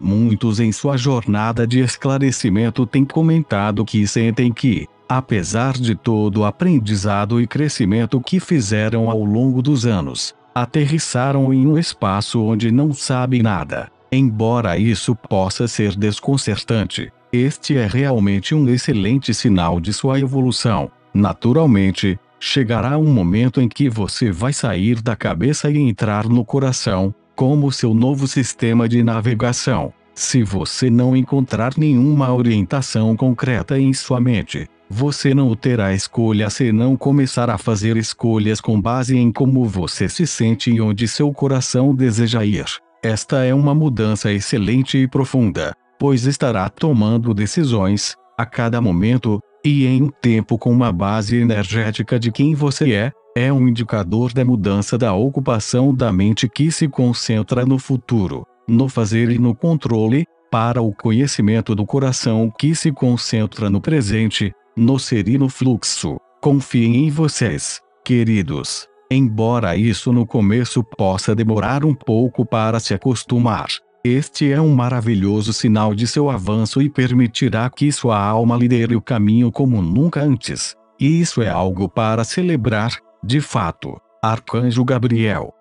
Muitos em sua jornada de esclarecimento têm comentado que sentem que, apesar de todo o aprendizado e crescimento que fizeram ao longo dos anos, aterrissaram em um espaço onde não sabem nada. Embora isso possa ser desconcertante, este é realmente um excelente sinal de sua evolução. Naturalmente, chegará um momento em que você vai sair da cabeça e entrar no coração, como seu novo sistema de navegação. Se você não encontrar nenhuma orientação concreta em sua mente, você não terá escolha senão começar a fazer escolhas com base em como você se sente e onde seu coração deseja ir. Esta é uma mudança excelente e profunda, pois estará tomando decisões, a cada momento, e em um tempo com uma base energética de quem você é, é um indicador da mudança da ocupação da mente que se concentra no futuro no fazer e no controle, para o conhecimento do coração que se concentra no presente, no ser e no fluxo. Confiem em vocês, queridos. Embora isso no começo possa demorar um pouco para se acostumar, este é um maravilhoso sinal de seu avanço e permitirá que sua alma lidere o caminho como nunca antes. E isso é algo para celebrar, de fato. Arcanjo Gabriel